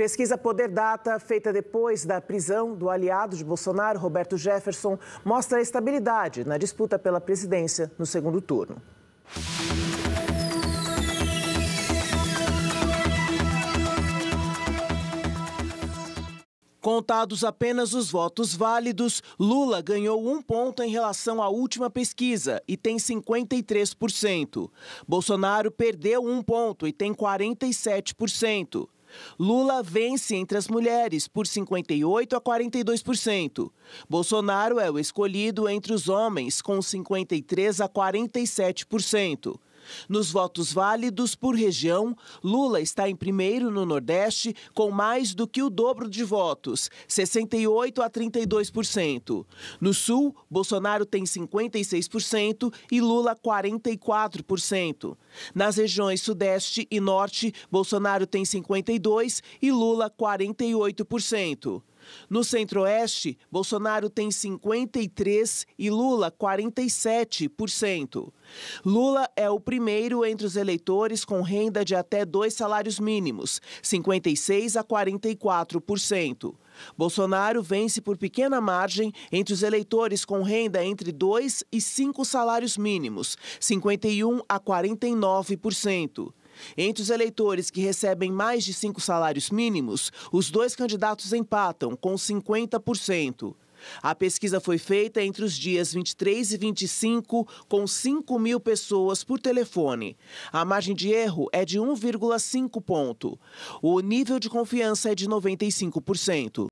Pesquisa Poder Data, feita depois da prisão do aliado de Bolsonaro, Roberto Jefferson, mostra a estabilidade na disputa pela presidência no segundo turno. Contados apenas os votos válidos, Lula ganhou um ponto em relação à última pesquisa e tem 53%. Bolsonaro perdeu um ponto e tem 47%. Lula vence entre as mulheres por 58 a 42%. Bolsonaro é o escolhido entre os homens com 53 a 47%. Nos votos válidos por região, Lula está em primeiro no Nordeste, com mais do que o dobro de votos, 68 a 32%. No Sul, Bolsonaro tem 56% e Lula 44%. Nas regiões Sudeste e Norte, Bolsonaro tem 52% e Lula 48%. No centro-oeste, Bolsonaro tem 53% e Lula 47%. Lula é o primeiro entre os eleitores com renda de até dois salários mínimos, 56 a 44%. Bolsonaro vence por pequena margem entre os eleitores com renda entre 2 e 5 salários mínimos, 51 a 49%. Entre os eleitores que recebem mais de cinco salários mínimos, os dois candidatos empatam, com 50%. A pesquisa foi feita entre os dias 23 e 25, com 5 mil pessoas por telefone. A margem de erro é de 1,5 ponto. O nível de confiança é de 95%.